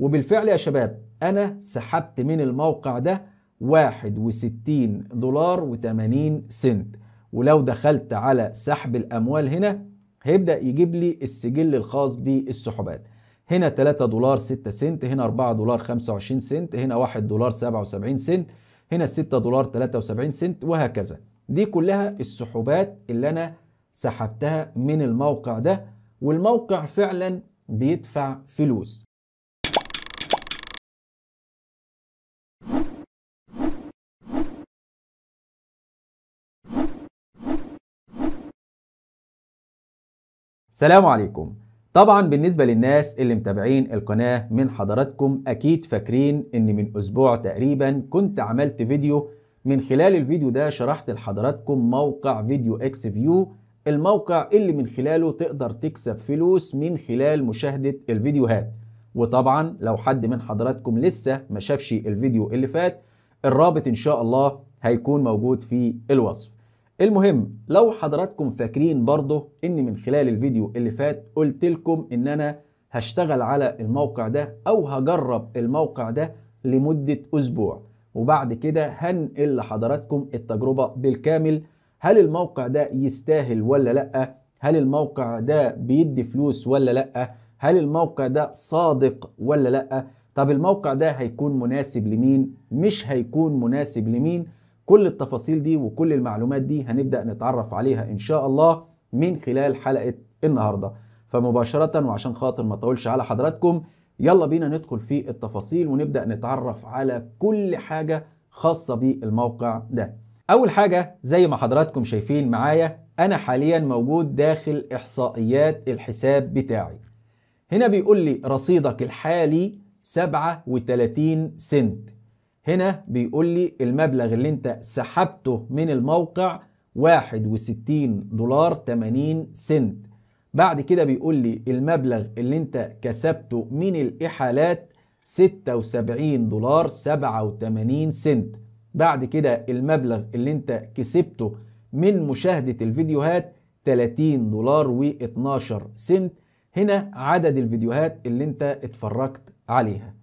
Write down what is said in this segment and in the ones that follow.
وبالفعل يا شباب أنا سحبت من الموقع ده 61 دولار و80 سنت ولو دخلت على سحب الأموال هنا هيبدأ يجيب لي السجل الخاص بالسحبات هنا 3 دولار 6 سنت هنا 4 دولار 25 سنت هنا 1 دولار 77 سنت هنا 6 دولار 73 سنت وهكذا دي كلها السحوبات اللي أنا سحبتها من الموقع ده والموقع فعلا بيدفع فلوس سلام عليكم طبعا بالنسبة للناس اللي متابعين القناة من حضراتكم أكيد فاكرين إن من أسبوع تقريبا كنت عملت فيديو من خلال الفيديو ده شرحت لحضراتكم موقع فيديو اكس فيو الموقع اللي من خلاله تقدر تكسب فلوس من خلال مشاهدة الفيديوهات وطبعا لو حد من حضراتكم لسه ما شافش الفيديو اللي فات الرابط ان شاء الله هيكون موجود في الوصف المهم لو حضراتكم فاكرين برضه ان من خلال الفيديو اللي فات قلت لكم ان انا هشتغل على الموقع ده او هجرب الموقع ده لمدة اسبوع وبعد كده هنقل لحضراتكم التجربة بالكامل هل الموقع ده يستاهل ولا لأ هل الموقع ده بيدي فلوس ولا لأ هل الموقع ده صادق ولا لأ طب الموقع ده هيكون مناسب لمين مش هيكون مناسب لمين كل التفاصيل دي وكل المعلومات دي هنبدأ نتعرف عليها إن شاء الله من خلال حلقة النهاردة فمباشرة وعشان خاطر ما أطولش على حضراتكم يلا بينا ندخل في التفاصيل ونبدأ نتعرف على كل حاجة خاصة بالموقع ده أول حاجة زي ما حضراتكم شايفين معايا أنا حاليا موجود داخل إحصائيات الحساب بتاعي هنا بيقول لي رصيدك الحالي 37 سنت هنا بيقول لي المبلغ اللي انت سحبته من الموقع 61 دولار 80 سنت بعد كده بيقول لي المبلغ اللي انت كسبته من الاحالات 76 دولار 87 سنت بعد كده المبلغ اللي انت كسبته من مشاهدة الفيديوهات 30 دولار و12 سنت هنا عدد الفيديوهات اللي انت اتفرجت عليها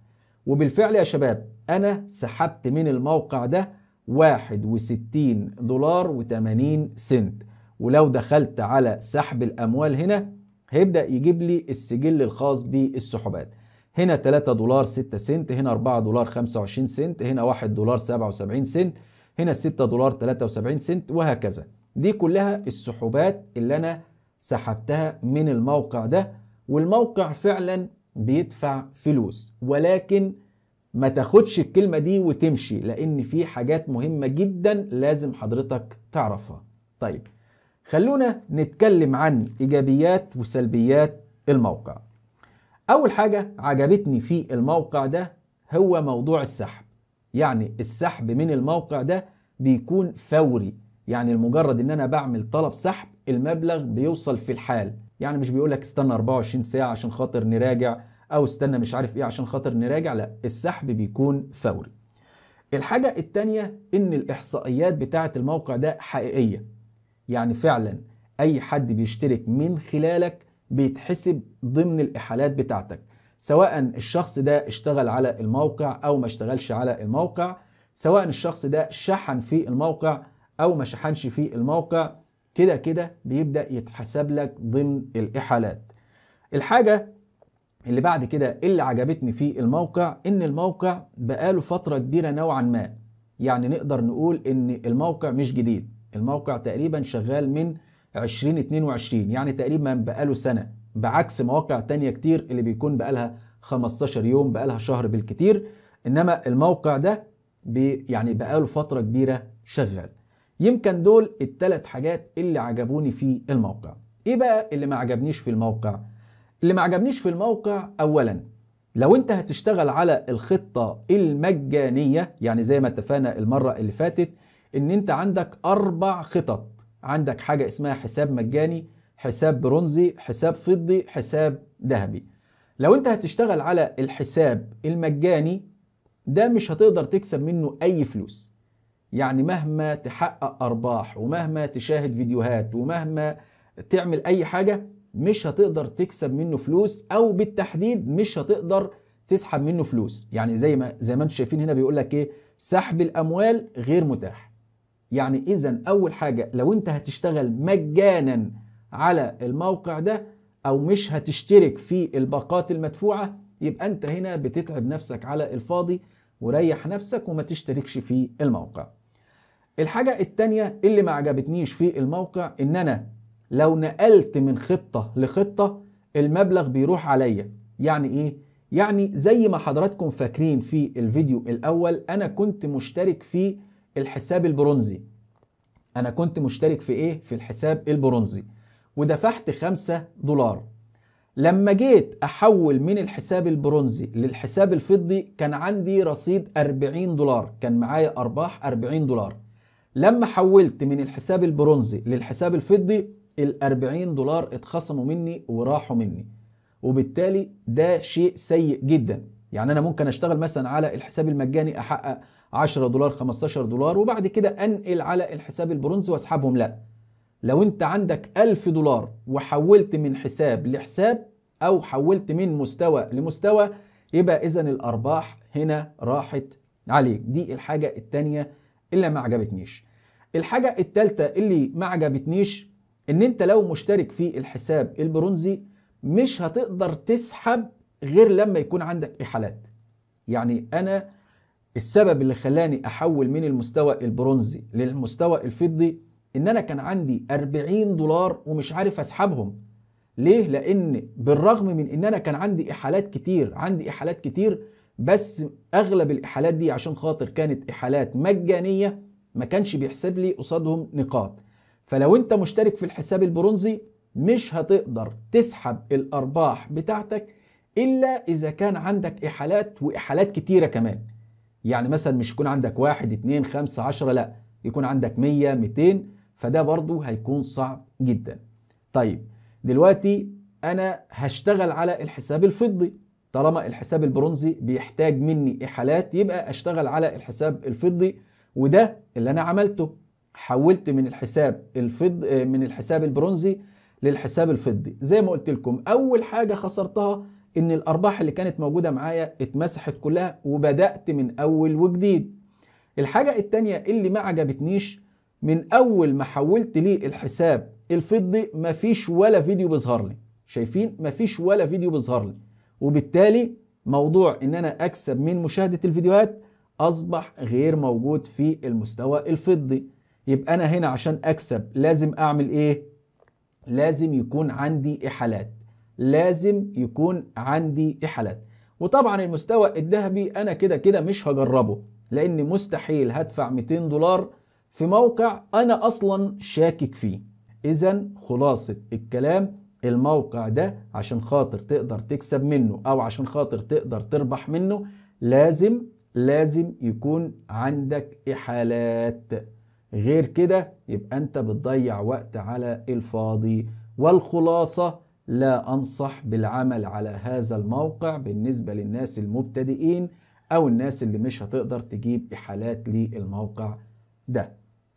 وبالفعل يا شباب أنا سحبت من الموقع ده 61 دولار و80 سنت ولو دخلت على سحب الأموال هنا هيبدأ يجيب لي السجل الخاص بالسحبات هنا 3 دولار 6 سنت هنا 4 دولار 25 سنت هنا 1 دولار 77 سنت هنا 6 دولار 73 سنت وهكذا دي كلها السحوبات اللي أنا سحبتها من الموقع ده والموقع فعلا بيدفع فلوس ولكن ما تاخدش الكلمة دي وتمشي لأن في حاجات مهمة جدا لازم حضرتك تعرفها طيب خلونا نتكلم عن إيجابيات وسلبيات الموقع أول حاجة عجبتني في الموقع ده هو موضوع السحب يعني السحب من الموقع ده بيكون فوري يعني لمجرد ان انا بعمل طلب سحب المبلغ بيوصل في الحال يعني مش بيقول لك استنى 24 ساعه عشان خاطر نراجع او استنى مش عارف ايه عشان خاطر نراجع لا السحب بيكون فوري الحاجه التانية ان الاحصائيات بتاعه الموقع ده حقيقيه يعني فعلا اي حد بيشترك من خلالك بيتحسب ضمن الاحالات بتاعتك سواء الشخص ده اشتغل على الموقع او ما اشتغلش على الموقع سواء الشخص ده شحن في الموقع او ما شحنش في الموقع كده كده بيبدا يتحسب لك ضمن الاحالات الحاجه اللي بعد كده اللي عجبتني في الموقع ان الموقع بقاله فتره كبيره نوعا ما يعني نقدر نقول ان الموقع مش جديد الموقع تقريبا شغال من 2022 يعني تقريبا بقاله سنه بعكس مواقع تانية كتير اللي بيكون بقالها 15 يوم بقالها شهر بالكتير انما الموقع ده بي يعني بقاله فتره كبيره شغال يمكن دول التلات حاجات اللي عجبوني في الموقع ايه بقى اللي ما عجبنيش في الموقع اللي ما عجبنيش في الموقع اولا لو انت هتشتغل على الخطة المجانية يعني زي ما اتفقنا المرة اللي فاتت ان انت عندك اربع خطط عندك حاجة اسمها حساب مجاني حساب برونزي حساب فضي حساب ذهبي لو انت هتشتغل على الحساب المجاني ده مش هتقدر تكسب منه اي فلوس يعني مهما تحقق أرباح ومهما تشاهد فيديوهات ومهما تعمل أي حاجة مش هتقدر تكسب منه فلوس أو بالتحديد مش هتقدر تسحب منه فلوس يعني زي ما زي ما انتم شايفين هنا بيقول لك ايه سحب الاموال غير متاح يعني اذا اول حاجه لو انت هتشتغل مجانا على الموقع ده او مش هتشترك في الباقات المدفوعه يبقى انت هنا بتتعب نفسك على الفاضي وريح نفسك وما تشتركش في الموقع الحاجة التانية اللي ما عجبتنيش في الموقع ان انا لو نقلت من خطة لخطة المبلغ بيروح عليا يعني ايه؟ يعني زي ما حضراتكم فاكرين في الفيديو الاول انا كنت مشترك في الحساب البرونزي انا كنت مشترك في ايه؟ في الحساب البرونزي ودفعت 5 دولار لما جيت احول من الحساب البرونزي للحساب الفضي كان عندي رصيد 40 دولار كان معايا ارباح 40 دولار لما حولت من الحساب البرونزي للحساب الفضي ال 40 دولار اتخصموا مني وراحوا مني وبالتالي ده شيء سيء جدا يعني انا ممكن اشتغل مثلا على الحساب المجاني احقق 10 دولار 15 دولار وبعد كده انقل على الحساب البرونزي واسحبهم لا لو انت عندك 1000 دولار وحولت من حساب لحساب او حولت من مستوى لمستوى يبقى اذا الارباح هنا راحت عليك دي الحاجه الثانيه اللي ما عجبتنيش الحاجة التالتة اللي ما عجبتنيش ان انت لو مشترك في الحساب البرونزي مش هتقدر تسحب غير لما يكون عندك احالات يعني انا السبب اللي خلاني احول من المستوى البرونزي للمستوى الفضي ان انا كان عندي 40 دولار ومش عارف اسحبهم ليه لان بالرغم من ان انا كان عندي احالات كتير عندي احالات كتير بس اغلب الاحالات دي عشان خاطر كانت احالات مجانيه ما كانش بيحسب لي قصادهم نقاط فلو انت مشترك في الحساب البرونزي مش هتقدر تسحب الارباح بتاعتك الا اذا كان عندك احالات واحالات كتيره كمان يعني مثلا مش يكون عندك واحد اتنين خمسة عشرة لا يكون عندك مية ميتين فده برضو هيكون صعب جدا طيب دلوقتي انا هشتغل على الحساب الفضي طالما الحساب البرونزي بيحتاج مني احالات يبقى اشتغل على الحساب الفضي وده اللي انا عملته حولت من الحساب الفض من الحساب البرونزي للحساب الفضي زي ما قلت لكم اول حاجه خسرتها ان الارباح اللي كانت موجوده معايا اتمسحت كلها وبدات من اول وجديد الحاجه الثانيه اللي ما عجبتنيش من اول ما حولت للحساب الفضي مفيش ولا فيديو بيظهر لي شايفين مفيش ولا فيديو بيظهر لي وبالتالي موضوع ان انا اكسب من مشاهده الفيديوهات أصبح غير موجود في المستوى الفضي يبقى أنا هنا عشان أكسب لازم أعمل إيه؟ لازم يكون عندي إحالات لازم يكون عندي إحالات وطبعا المستوى الذهبي أنا كده كده مش هجربه لأن مستحيل هدفع 200 دولار في موقع أنا أصلا شاكك فيه إذا خلاصة الكلام الموقع ده عشان خاطر تقدر تكسب منه او عشان خاطر تقدر تربح منه لازم لازم يكون عندك إحالات غير كده يبقى أنت بتضيع وقت على الفاضي والخلاصة لا أنصح بالعمل على هذا الموقع بالنسبة للناس المبتدئين أو الناس اللي مش هتقدر تجيب إحالات للموقع ده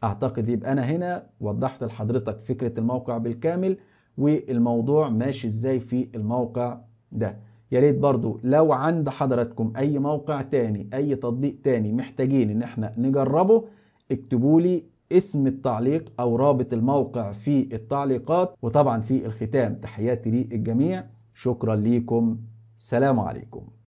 أعتقد يبقى أنا هنا وضحت لحضرتك فكرة الموقع بالكامل والموضوع ماشي إزاي في الموقع ده يا ريت برضو لو عند حضراتكم اي موقع تاني اي تطبيق تاني محتاجين ان احنا نجربه اكتبوا لي اسم التعليق او رابط الموقع في التعليقات وطبعا في الختام تحياتي للجميع شكرا ليكم سلام عليكم